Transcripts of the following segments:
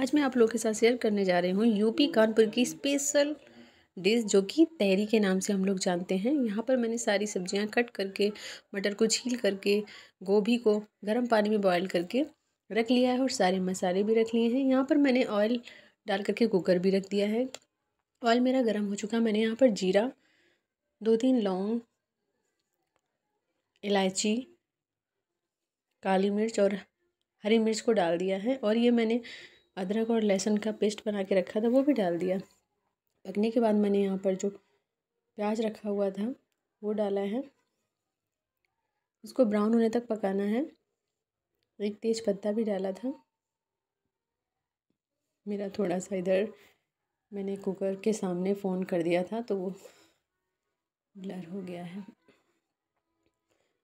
आज मैं आप लोगों के साथ शेयर करने जा रही हूँ यूपी कानपुर की स्पेशल डिश जो कि तहरी के नाम से हम लोग जानते हैं यहाँ पर मैंने सारी सब्जियाँ कट करके मटर को छील करके गोभी को गर्म पानी में बॉयल करके रख लिया है और सारे मसाले भी रख लिए हैं यहाँ पर मैंने ऑयल डाल करके कुकर भी रख दिया है ऑयल मेरा गर्म हो चुका है मैंने यहाँ पर जीरा दो तीन लौंग इलायची काली मिर्च और हरी मिर्च को डाल दिया है और ये मैंने अदरक और लहसुन का पेस्ट बना के रखा था वो भी डाल दिया पकने के बाद मैंने यहाँ पर जो प्याज रखा हुआ था वो डाला है उसको ब्राउन होने तक पकाना है एक तेज पत्ता भी डाला था मेरा थोड़ा सा इधर मैंने कुकर के सामने फ़ोन कर दिया था तो वो ब्लर हो गया है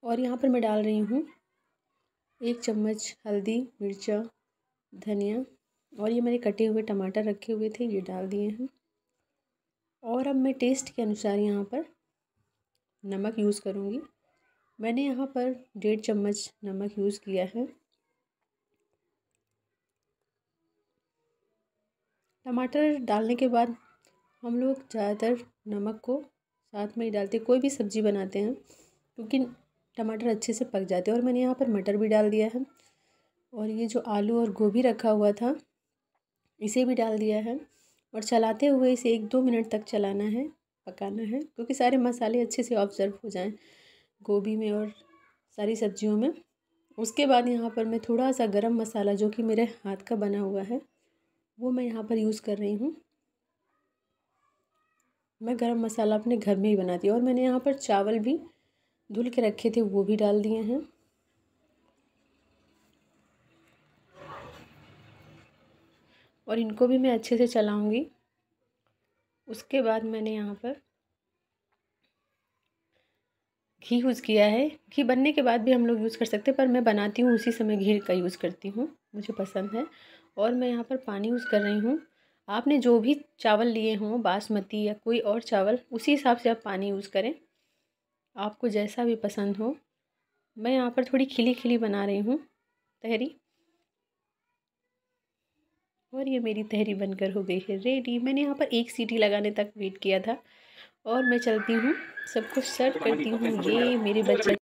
और यहाँ पर मैं डाल रही हूँ एक चम्मच हल्दी मिर्चा धनिया और ये मैंने कटे हुए टमाटर रखे हुए थे ये डाल दिए हैं और अब मैं टेस्ट के अनुसार यहाँ पर नमक यूज़ करूँगी मैंने यहाँ पर डेढ़ चम्मच नमक यूज़ किया है टमाटर डालने के बाद हम लोग ज़्यादातर नमक को साथ में ही डालते कोई भी सब्ज़ी बनाते हैं क्योंकि टमाटर अच्छे से पक जाते हैं और मैंने यहाँ पर मटर भी डाल दिया है और ये जो आलू और गोभी रखा हुआ था इसे भी डाल दिया है और चलाते हुए इसे एक दो मिनट तक चलाना है पकाना है क्योंकि सारे मसाले अच्छे से ऑब्ज़र्व हो जाएं गोभी में और सारी सब्जियों में उसके बाद यहाँ पर मैं थोड़ा सा गरम मसाला जो कि मेरे हाथ का बना हुआ है वो मैं यहाँ पर यूज़ कर रही हूँ मैं गरम मसाला अपने घर में ही बनाती हूँ और मैंने यहाँ पर चावल भी धुल के रखे थे वो भी डाल दिए हैं और इनको भी मैं अच्छे से चलाऊँगी उसके बाद मैंने यहाँ पर घी यूज़ किया है घी बनने के बाद भी हम लोग यूज़ कर सकते हैं पर मैं बनाती हूँ उसी समय घी का यूज़ करती हूँ मुझे पसंद है और मैं यहाँ पर पानी यूज़ कर रही हूँ आपने जो भी चावल लिए हों बासमती या कोई और चावल उसी हिसाब से आप पानी यूज़ करें आपको जैसा भी पसंद हो मैं यहाँ पर थोड़ी खिली खिली बना रही हूँ तहरी और ये मेरी तहरी बनकर हो गई है रेडी मैंने यहाँ पर एक सीटी लगाने तक वेट किया था और मैं चलती हूँ सब कुछ सर्व तो करती हूँ ये मेरे तो बच्चे